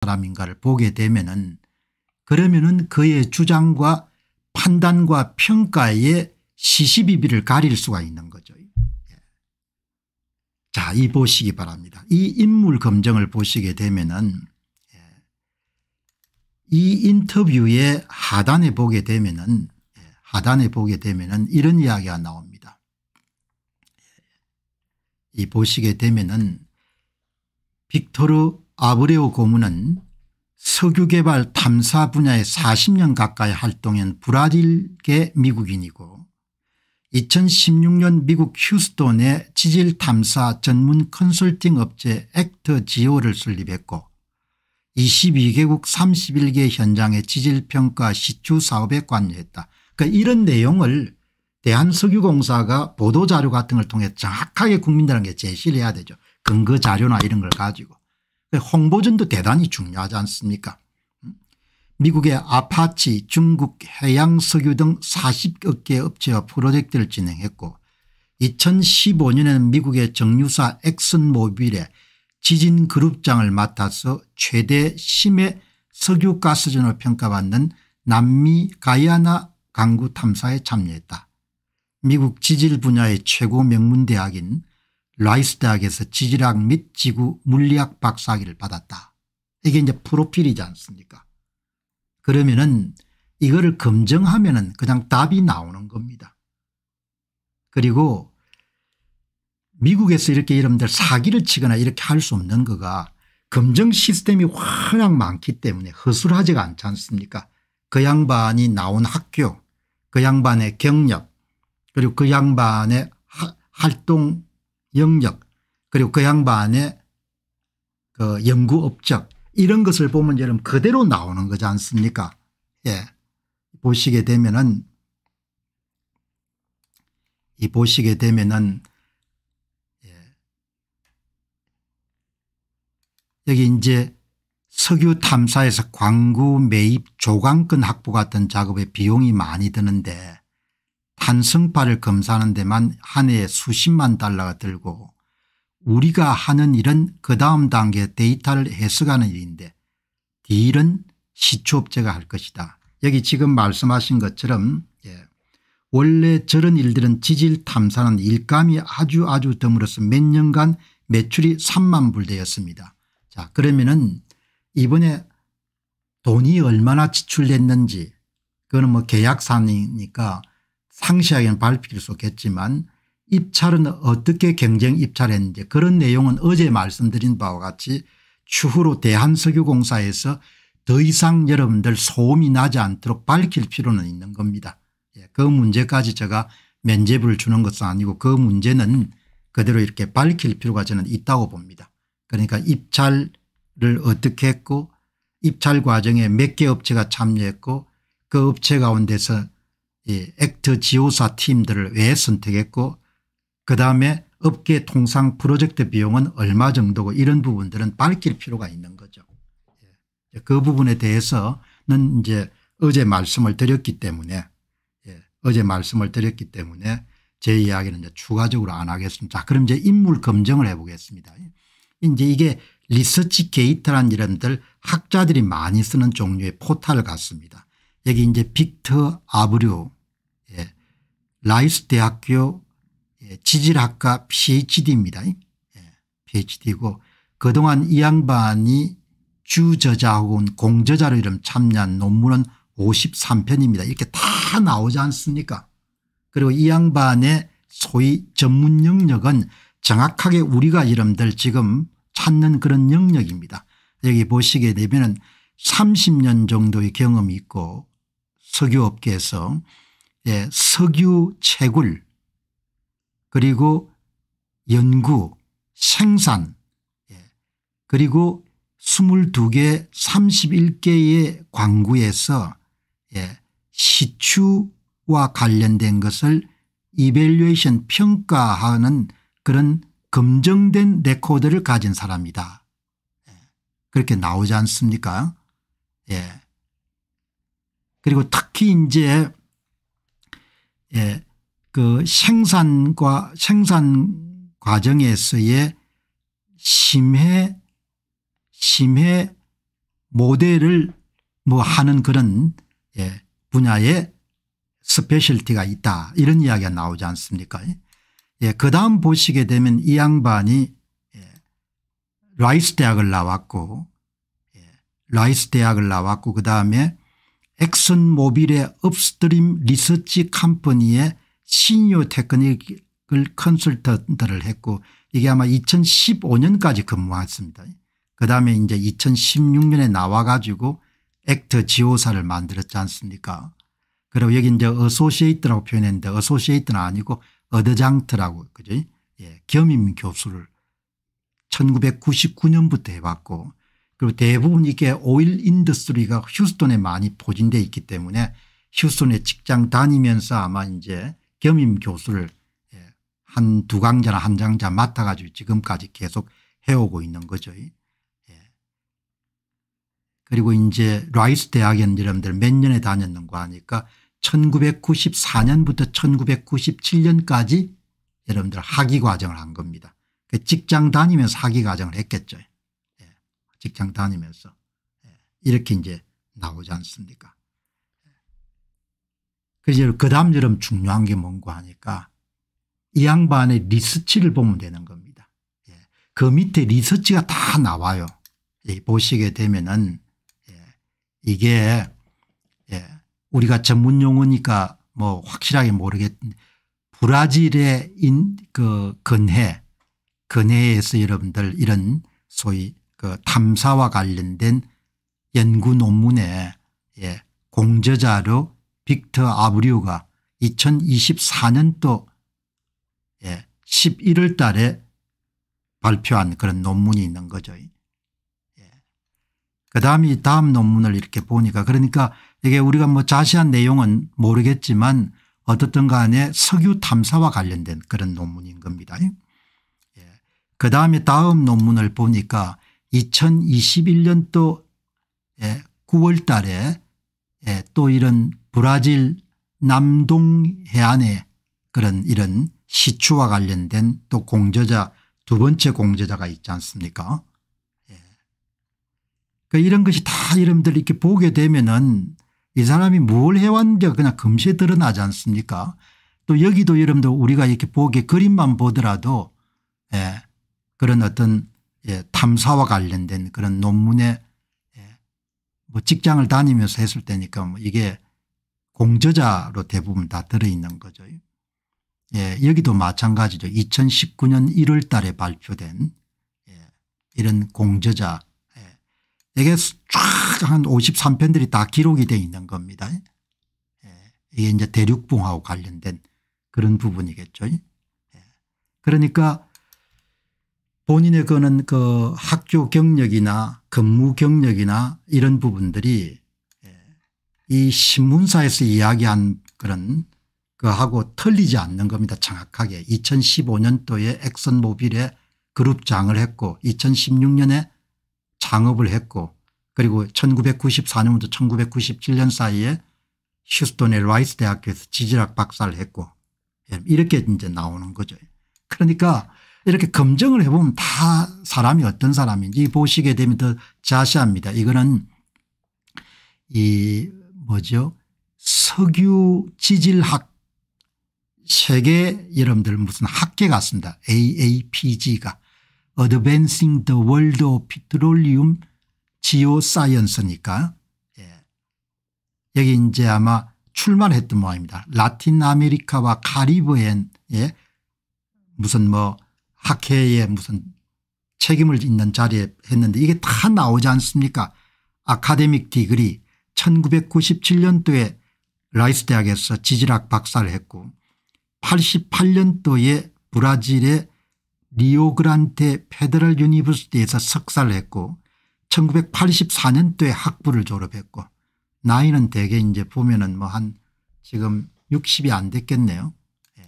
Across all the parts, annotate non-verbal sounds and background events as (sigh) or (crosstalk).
사람인가를 보게 되면은 그러면은 그의 주장과 판단과 평가에 시시비비를 가릴 수가 있는 거죠. 예. 자, 이 보시기 바랍니다. 이 인물 검증을 보시게 되면은 예, 이 인터뷰의 하단에 보게 되면은 예, 하단에 보게 되면은 이런 이야기가 나옵니다. 이 보시게 되면은 빅토르 아브레오 고문은 석유개발 탐사 분야에 40년 가까이 활동한 브라질계 미국인이고 2016년 미국 휴스톤의 지질 탐사 전문 컨설팅 업체 액터 지오를 설립했고 22개국 31개 현장의 지질평가 시추 사업에 관여했다. 그러니까 이런 내용을 대한석유공사가 보도자료 같은 걸 통해 정확하게 국민들에게 제시를 해야 되죠. 근거자료나 이런 걸 가지고. 그 홍보전도 대단히 중요하지 않습니까 음? 미국의 아파치 중국 해양석유 등 40여 개 업체와 프로젝트를 진행했고 2015년에는 미국의 정유사 엑슨모빌의 지진그룹장을 맡아서 최대 심해 석유가스전으 평가받는 남미 가이아나 강구 탐사에 참여했다. 미국 지질 분야의 최고 명문대학인 라이스대학에서 지질학 및 지구 물리학 박사학위를 받았다. 이게 이제 프로필이지 않습니까 그러면은 이거를 검증하면은 그냥 답이 나오는 겁니다. 그리고 미국에서 이렇게 이름들 사기를 치거나 이렇게 할 수 없는 거가 검증 시스템이 워낙 많기 때문에 허술하지가 않지 않습니까 그 양반이 나온 학교 그 양반의 경력 그리고 그 양반의 하, 활동 영역 그리고 그 양반의 그 연구 업적 이런 것을 보면 여러분 그대로 나오는 거지 않습니까 예. 보시게 되면은 이 보시게 되면은 예. 여기 이제 석유 탐사에서 광구 매입 조강권 확보 같은 작업에 비용이 많이 드는데 한성파를 검사하는 데만 한 해에 수십만 달러가 들고 우리가 하는 일은 그 다음 단계 데이터를 해석하는 일인데 딜은 시초업체가 할 것이다. 여기 지금 말씀하신 것처럼 예. 원래 저런 일들은 지질 탐사는 일감이 아주 아주 드물어서 몇 년간 매출이 3만 불되었습니다자 그러면은 이번에 돈이 얼마나 지출됐는지 그거는 뭐 계약사니까 상시하게는 밝힐 수 없겠지만 입찰은 어떻게 경쟁 입찰했는지 그런 내용은 어제 말씀드린 바와 같이 추후로 대한석유공사에서 더 이상 여러분들 소음이 나지 않도록 밝힐 필요는 있는 겁니다. 예, 그 문제까지 제가 면제부를 주는 것은 아니고 그 문제는 그대로 이렇게 밝힐 필요가 저는 있다고 봅니다. 그러니까 입찰을 어떻게 했고 입찰 과정에 몇 개 업체가 참여했고 그 업체 가운데서 이 액트 지우사 팀들을 왜 선택했고 그다음에 업계 통상 프로젝트 비용은 얼마 정도고 이런 부분들은 밝힐 필요가 있는 거죠. 예. 그 부분에 대해서는 이제 어제 말씀을 드렸기 때문에 예, 어제 말씀을 드렸기 때문에 제 이야기는 이제 추가적으로 안 하겠습니다. 자, 그럼 이제 인물 검증을 해보겠습니다. 이제 이게 리서치 게이트라는 이름들 학자들이 많이 쓰는 종류의 포탈 같습니다. 여기 이제 빅터 아브류 예. 라이스 대학교 예. 지질학과 PhD입니다. 예. PhD고 그동안 이 양반이 주저자 혹은 공저자로 이름 참여한 논문은 53편입니다. 이렇게 다 나오지 않습니까 그리고 이 양반의 소위 전문 영역은 정확하게 우리가 이름들 지금 찾는 그런 영역입니다. 여기 보시게 되면 30년 정도의 경험이 있고 석유업계에서 예, 석유 채굴 그리고 연구 생산 예, 그리고 22개 31개의 광구에서 예, 시추와 관련된 것을 이벨리에이션 평가하는 그런 검증된 레코드를 가진 사람이다. 예, 그렇게 나오지 않습니까? 예. 그리고 특히 이제 예, 그 생산과 생산 과정에서의 심해 심해 모델을 뭐 하는 그런 예, 분야에 스페셜티가 있다 이런 이야기가 나오지 않습니까 예, 그 다음 보시게 되면 이 양반이 예, 라이스 대학을 나왔고 예, 라이스 대학을 나왔고 그 다음에 엑슨모빌의 업스트림 리서치 컴퍼니의 신유 테크닉을 컨설턴트를 했고 이게 아마 2015년까지 근무했습니다. 그다음에 이제 2016년에 나와 가지고 액트 지오사를 만들었지 않습니까 그리고 여기 이제 어소시에이트라고 표현했는데 어소시에이트는 아니고 어드장트라고 그죠 예, 겸임 교수를 1999년부터 해왔고 그리고 대부분 이게 오일 인더스트리가 휴스턴에 많이 포진돼 있기 때문에 휴스턴에 직장 다니면서 아마 이제 겸임 교수를 예, 한두강좌나한장자 맡아가지고 지금까지 계속 해오고 있는 거죠. 예. 그리고 이제 라이스 대학에 여러분들 몇 년에 다녔는가 하니까 1994년부터 1997년까지 여러분들 학위 과정을 한 겁니다. 그 직장 다니면서 학위 과정을 했겠죠. 직장 다니면서 예, 이렇게 이제 나오지 않습니까 그래서 그 다음 여름 중요한 게 뭔가 하니까 이 양반의 리서치를 보면 되는 겁니다. 예, 그 밑에 리서치가 다 나와요. 예, 보시게 되면은 이게 우리가 전문 용어니까 뭐 확실하게 모르겠는데 브라질의 인, 그 근해 근해에서 여러분들 이런 소위 그 탐사와 관련된 연구 논문에 예, 공저자로 빅터 아브리오가 2024년도 예, 11월 달에 발표한 그런 논문이 있는 거죠. 예. 그다음이 다음 논문을 이렇게 보니까 그러니까 이게 우리가 뭐 자세한 내용은 모르겠지만 어떻든 간에 석유 탐사와 관련된 그런 논문인 겁니다. 예. 그 다음에 다음 논문을 보니까 2021년도 9월 예, 달에 예, 또 이런 브라질 남동 해안에 그런 이런 시추와 관련된 또 공저자 두 번째 공저자가 있지 않습니까 그러니까 이런 것이 다이름들 이렇게 보게 되면은 이 사람이 뭘 해왔는지가 그냥 금세 드러나지 않습니까 또 여기도 여러분들 우리가 이렇게 보게 그림만 보더라도 예, 그런 어떤 예, 탐사와 관련된 그런 논문에 예, 뭐 직장을 다니면서 했을 때니까 뭐 이게 공저자로 대부분 다 들어있는 거죠. 예, 여기도 마찬가지죠. 2019년 1월 달에 발표된 예, 이런 공저자 예, 이게 쫙한 53편들이 다 기록이 되어 있는 겁니다. 예, 이게 이제 대륙붕하고 관련된 그런 부분이겠죠. 예, 그러니까 본인의 그는 그 학교 경력이나 근무 경력이나 이런 부분들이 예, 이 신문사에서 이야기한 그런 그하고 틀리지 않는 겁니다. 정확하게 2015년도에 엑선모빌에 그룹장을 했고 2016년에 창업을 했고 그리고 1994년부터 1997년 사이에 휴스턴의 라이스 대학교에서 지질학 박사를 했고 예, 이렇게 이제 나오는 거죠. 그러니까 이렇게 검증을 해보면 다 사람이 어떤 사람인지 보시게 되면 더 자세합니다. 이거는 이 뭐죠 석유 지질학 세계 여러분들 무슨 학계 같습니다. AAPG가 Advancing the World of Petroleum Geoscience니까 예. 여기 이제 아마 출마했던 모양입니다. 라틴 아메리카와 카리브엔 예. 무슨 뭐 학회에 무슨 책임을 있는 자리에 했는데 이게 다 나오지 않습니까 아카데믹 디그리 1997년도에 라이스 대학에서 지질학 박사를 했고 88년도에 브라질의 리오그란테 페데럴 유니버시티에서 석사를 했고 1984년도에 학부를 졸업했고 나이는 대개 이제 보면은 뭐 한 지금 60이 안 됐겠네요. 예.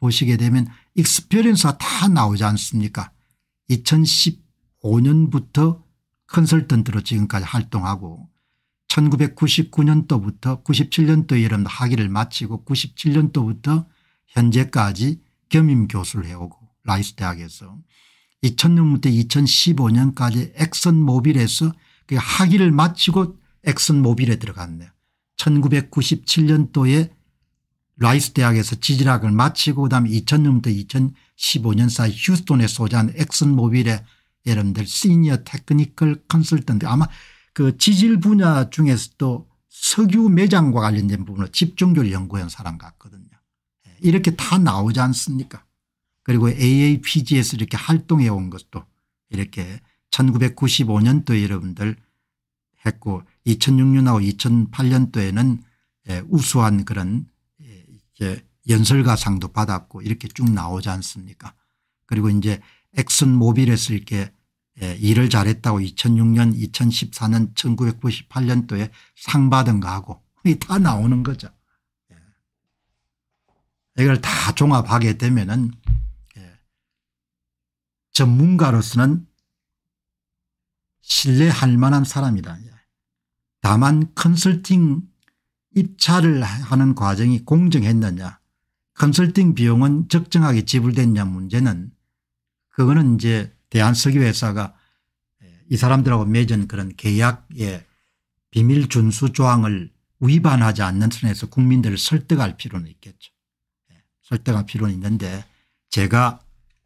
보시게 되면 익스피리언스가다 나오지 않습니까 2015년부터 컨설턴트로 지금까지 활동하고 1999년도부터 9 7년도여러 학위를 마치고 97년도부터 현재까지 겸임 교수를 해오고 라이스 대학에서 2000년부터 2015년까지 엑선 모빌에서 그 학위를 마치고 엑선 모빌에 들어갔네요. 1997년도에 라이스 대학에서 지질학을 마치고 그다음에 2000년부터 2015년 사이 휴스톤에 소재한 엑슨 모빌의 여러분들 시니어 테크니컬 컨설턴트 아마 그 지질 분야 중에서도 석유 매장과 관련된 부분을 집중적으로 연구한 사람 같거든요. 예, 이렇게 다 나오지 않습니까 그리고 AAPG에서 이렇게 활동해 온 것도 이렇게 1995년도에 여러분들 했고 2006년하고 2008년도에는 예, 우수한 그런 이제 연설가상도 받았고 이렇게 쭉 나오지 않습니까 그리고 이제 엑슨 모빌에서 이렇게 예, 일을 잘했다고 2006년 2014년 1998년도에 상 받은 거하고 (laughs) 다 나오는 거죠. 예. 이걸 다 종합하게 되면 은 예, 전문가로서는 신뢰할 만한 사람이다. 다만 컨설팅 입찰을 하는 과정이 공정했느냐 컨설팅 비용은 적정하게 지불됐냐 문제는 그거는 이제 대한석유회사가 이 사람들하고 맺은 그런 계약의 비밀 준수 조항을 위반하지 않는 선에서 국민들을 설득할 필요는 있겠죠. 예, 설득할 필요는 있는데 제가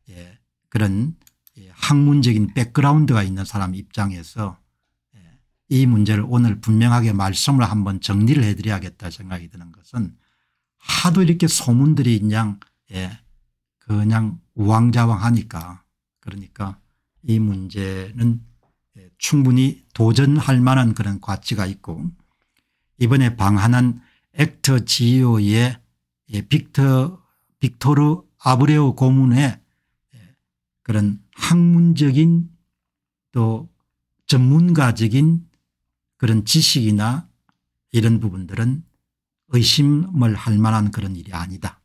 예, 그런 예, 학문적인 백그라운드가 있는 사람 입장에서 이 문제를 오늘 분명하게 말씀을 한번 정리를 해드려야겠다 생각이 드는 것은 하도 이렇게 소문들이 그냥 예 그냥 우왕좌왕하니까 그러니까 이 문제는 예, 충분히 도전할 만한 그런 가치가 있고 이번에 방한한 액터 지오의 예, 빅터 빅토르 아브레오 고문의 예, 그런 학문적인 또 전문가적인 그런 지식이나 이런 부분들은 의심을 할 만한 그런 일이 아니다.